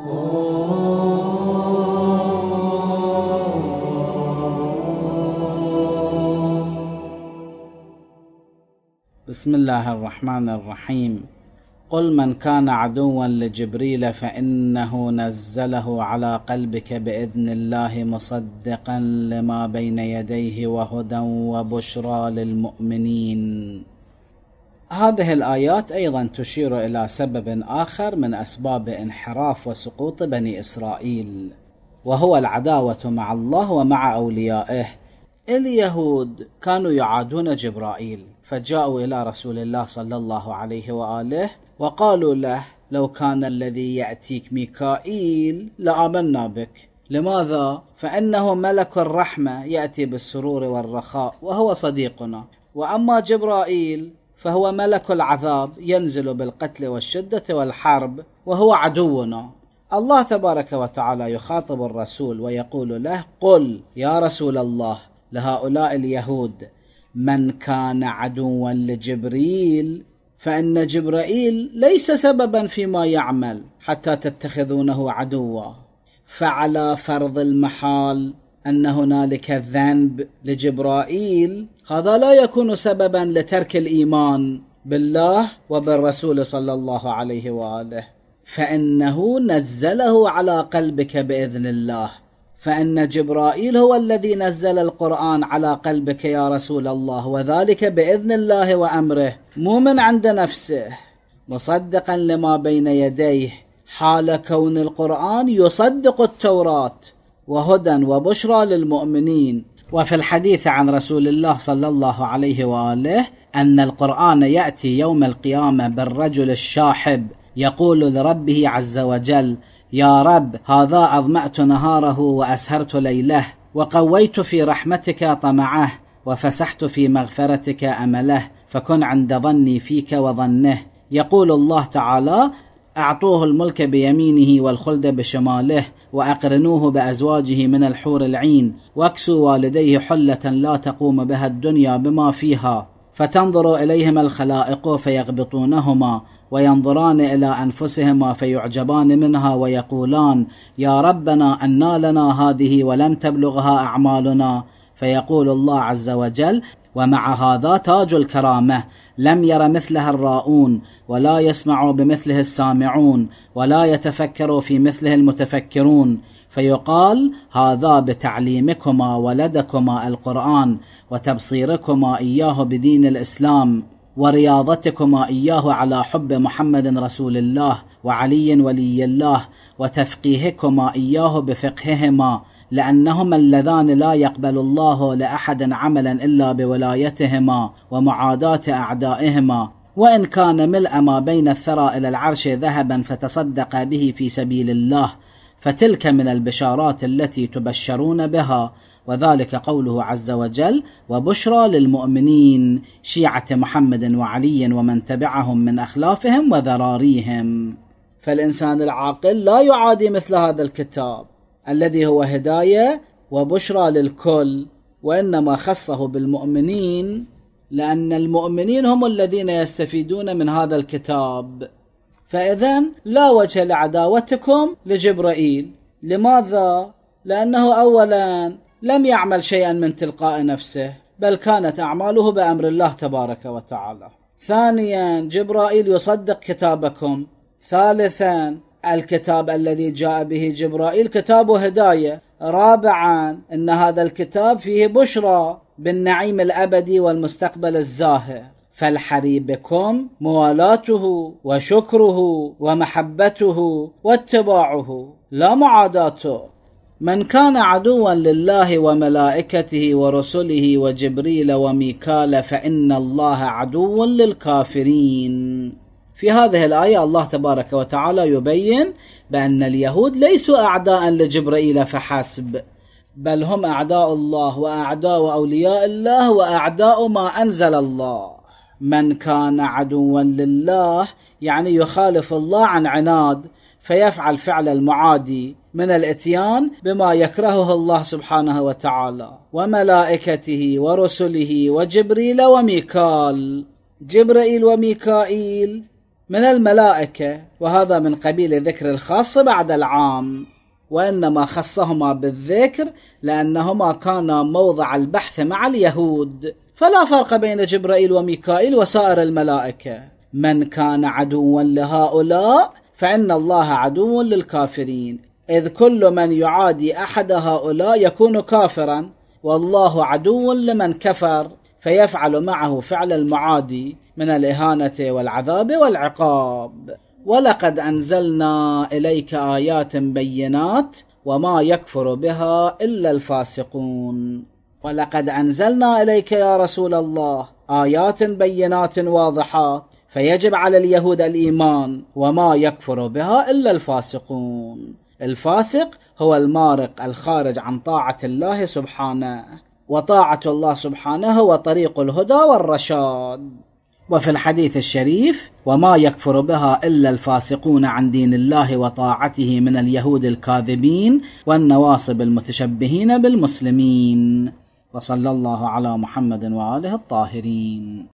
بسم الله الرحمن الرحيم قل من كان عدوا لجبريل فانه نزله على قلبك باذن الله مصدقا لما بين يديه وهدى وبشرى للمؤمنين هذه الآيات أيضا تشير إلى سبب آخر من أسباب انحراف وسقوط بني إسرائيل وهو العداوة مع الله ومع أوليائه اليهود كانوا يعادون جبرائيل فجاءوا إلى رسول الله صلى الله عليه وآله وقالوا له لو كان الذي يأتيك ميكائيل لآمنا بك لماذا؟ فإنه ملك الرحمة يأتي بالسرور والرخاء وهو صديقنا وأما جبرائيل فهو ملك العذاب ينزل بالقتل والشدة والحرب وهو عدونا الله تبارك وتعالى يخاطب الرسول ويقول له قل يا رسول الله لهؤلاء اليهود من كان عدوا لجبريل فان جبرائيل ليس سببا فيما يعمل حتى تتخذونه عدوا فعلى فرض المحال أن هنالك ذنب لجبرائيل هذا لا يكون سببا لترك الإيمان بالله وبالرسول صلى الله عليه وآله فإنه نزله على قلبك بإذن الله فإن جبرائيل هو الذي نزل القرآن على قلبك يا رسول الله وذلك بإذن الله وأمره مو من عند نفسه مصدقا لما بين يديه حال كون القرآن يصدق التوراة وهدى وبشرى للمؤمنين وفي الحديث عن رسول الله صلى الله عليه واله ان القران ياتي يوم القيامه بالرجل الشاحب يقول لربه عز وجل يا رب هذا اظمات نهاره واسهرت ليله وقويت في رحمتك طمعه وفسحت في مغفرتك امله فكن عند ظني فيك وظنه يقول الله تعالى أعطوه الملك بيمينه والخلد بشماله وأقرنوه بأزواجه من الحور العين واكسوا والديه حلة لا تقوم بها الدنيا بما فيها فتنظر إليهما الخلائق فيغبطونهما وينظران إلى أنفسهما فيعجبان منها ويقولان يا ربنا أن لنا هذه ولم تبلغها أعمالنا فيقول الله عز وجل ومع هذا تاج الكرامه لم ير مثلها الراؤون ولا يسمع بمثله السامعون ولا يتفكر في مثله المتفكرون فيقال هذا بتعليمكما ولدكما القران وتبصيركما اياه بدين الاسلام ورياضتكما اياه على حب محمد رسول الله وعلي ولي الله وتفقيهكما اياه بفقههما لأنهما اللذان لا يقبل الله لأحد عملا إلا بولايتهما ومعاداة أعدائهما وإن كان ملء ما بين الثرى إلى العرش ذهبا فتصدق به في سبيل الله فتلك من البشارات التي تبشرون بها وذلك قوله عز وجل وبشرى للمؤمنين شيعة محمد وعلي ومن تبعهم من أخلافهم وذراريهم فالإنسان العاقل لا يعادي مثل هذا الكتاب الذي هو هدايه وبشرى للكل وانما خصه بالمؤمنين لان المؤمنين هم الذين يستفيدون من هذا الكتاب فاذا لا وجه لعداوتكم لجبرائيل لماذا لانه اولا لم يعمل شيئا من تلقاء نفسه بل كانت اعماله بامر الله تبارك وتعالى ثانيا جبرائيل يصدق كتابكم ثالثا الكتاب الذي جاء به جبرائيل كتاب هدايه رابعا ان هذا الكتاب فيه بشرى بالنعيم الابدي والمستقبل الزاهر فالحري بكم موالاته وشكره ومحبته واتباعه لا معاداته من كان عدوا لله وملائكته ورسله وجبريل وميكال فان الله عدو للكافرين في هذه الآية الله تبارك وتعالى يبين بأن اليهود ليسوا أعداء لجبرائيل فحسب بل هم أعداء الله وأعداء أولياء الله وأعداء ما أنزل الله من كان عدوا لله يعني يخالف الله عن عناد فيفعل فعل المعادي من الاتيان بما يكرهه الله سبحانه وتعالى وملائكته ورسله وجبريل وميكال جبرائيل وميكائيل من الملائكة وهذا من قبيل ذكر الخاص بعد العام وإنما خصهما بالذكر لأنهما كانا موضع البحث مع اليهود فلا فرق بين جبرائيل وميكائيل وسائر الملائكة من كان عدوا لهؤلاء فإن الله عدو للكافرين إذ كل من يعادي أحد هؤلاء يكون كافرا والله عدو لمن كفر فيفعل معه فعل المعادي من الإهانة والعذاب والعقاب ولقد أنزلنا إليك آيات بينات وما يكفر بها إلا الفاسقون ولقد أنزلنا إليك يا رسول الله آيات بينات واضحات فيجب على اليهود الإيمان وما يكفر بها إلا الفاسقون الفاسق هو المارق الخارج عن طاعة الله سبحانه وطاعة الله سبحانه وطريق الهدى والرشاد وفي الحديث الشريف وما يكفر بها إلا الفاسقون عن دين الله وطاعته من اليهود الكاذبين والنواصب المتشبهين بالمسلمين وصلى الله على محمد وآله الطاهرين